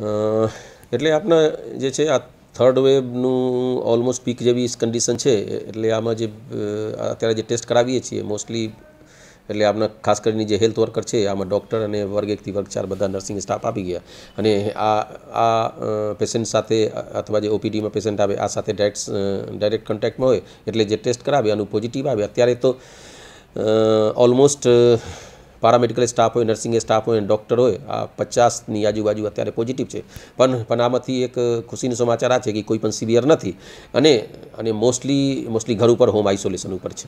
એટલે આપના જે છે આ થર્ડ વેવનું ઓલમોસ્ટ પીક જેવી કન્ડિશન છે એટલે આમાં જે અત્યારે જે ટેસ્ટ કરાવીએ છીએ મોસ્ટલી એટલે આપના ખાસ કરીને જે હેલ્થ વર્કર છે આમાં ડૉક્ટર અને વર્ગ એકથી વર્ગ ચાર બધા નર્સિંગ સ્ટાફ આવી ગયા અને આ આ પેશન્ટ સાથે અથવા જે ઓપીડીમાં પેશન્ટ આવે આ સાથે ડાયરેક્ટ ડાયરેક્ટ કોન્ટેક્ટમાં હોય એટલે જે ટેસ્ટ કરાવે આનું પોઝિટિવ આવે અત્યારે તો ઓલમોસ્ટ પારામેડિકલ સ્ટાફ હોય નર્સિંગ સ્ટાફ હોય ડૉક્ટર હોય આ પચાસની આજુબાજુ અત્યારે પોઝિટિવ છે પણ પણ આમાંથી એક ખુશીનો સમાચાર આ છે કે કોઈ પણ સિવિયર નથી અને અને મોસ્ટલી મોસ્ટલી ઘર ઉપર હોમ આઇસોલેશન ઉપર છે